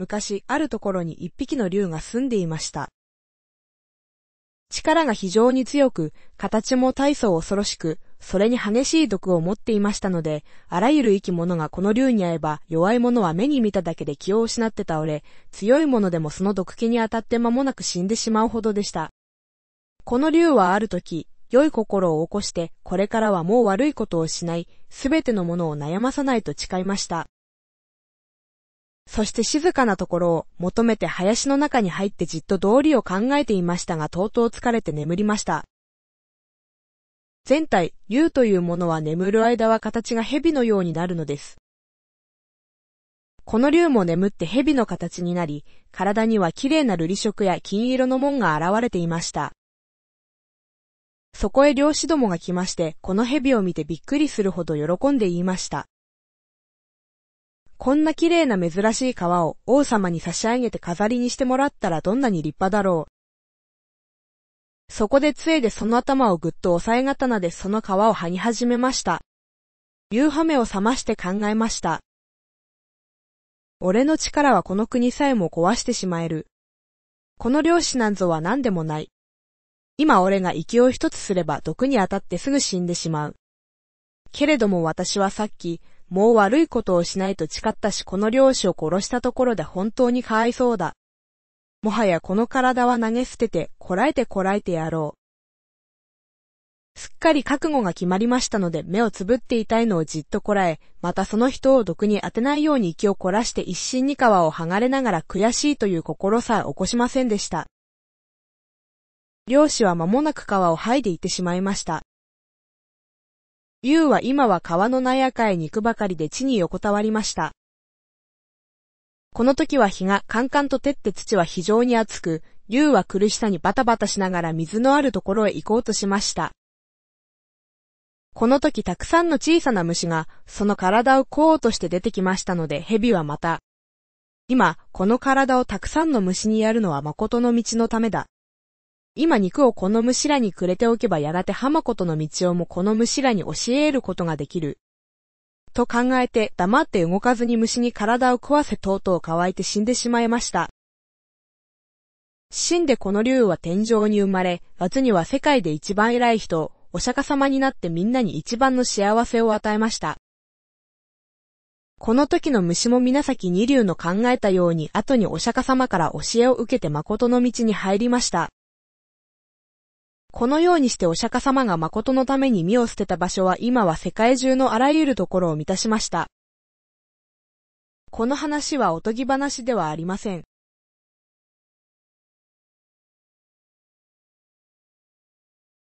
昔、あるところに一匹の竜が住んでいました。力が非常に強く、形も大層恐ろしく、それに激しい毒を持っていましたので、あらゆる生き物がこの竜に会えば、弱い者は目に見ただけで気を失って倒れ、強い者でもその毒気に当たって間もなく死んでしまうほどでした。この竜はある時、良い心を起こして、これからはもう悪いことをしない、すべてのものを悩まさないと誓いました。そして静かなところを求めて林の中に入ってじっと道理を考えていましたがとうとう疲れて眠りました。全体、竜というものは眠る間は形が蛇のようになるのです。この竜も眠って蛇の形になり、体には綺麗な瑠璃色や金色の門が現れていました。そこへ漁師どもが来まして、この蛇を見てびっくりするほど喜んで言いました。こんな綺麗な珍しい川を王様に差し上げて飾りにしてもらったらどんなに立派だろう。そこで杖でその頭をぐっと押さえ刀でその皮を剥ぎ始めました。夕飯目を覚まして考えました。俺の力はこの国さえも壊してしまえる。この漁師なんぞは何でもない。今俺が息を一つすれば毒に当たってすぐ死んでしまう。けれども私はさっき、もう悪いことをしないと誓ったしこの漁師を殺したところで本当にかわいそうだ。もはやこの体は投げ捨てて、こらえてこらえてやろう。すっかり覚悟が決まりましたので目をつぶっていたいのをじっとこらえ、またその人を毒に当てないように息を凝らして一心に皮を剥がれながら悔しいという心さえ起こしませんでした。漁師は間もなく皮を剥いでいってしまいました。竜は今は川の納屋かへ肉ばかりで地に横たわりました。この時は日がカンカンと照って土は非常に熱く、竜は苦しさにバタバタしながら水のあるところへ行こうとしました。この時たくさんの小さな虫が、その体をこうとして出てきましたので、蛇はまた、今、この体をたくさんの虫にやるのは誠の道のためだ。今肉をこの虫らにくれておけばやがて浜子との道をもこの虫らに教えることができる。と考えて黙って動かずに虫に体を食わせとうとう乾いて死んでしまいました。死んでこの竜は天井に生まれ、夏には世界で一番偉い人、お釈迦様になってみんなに一番の幸せを与えました。この時の虫も皆先二流の考えたように後にお釈迦様から教えを受けて誠の道に入りました。このようにしてお釈迦様が誠のために身を捨てた場所は今は世界中のあらゆるところを満たしました。この話はおとぎ話ではありません。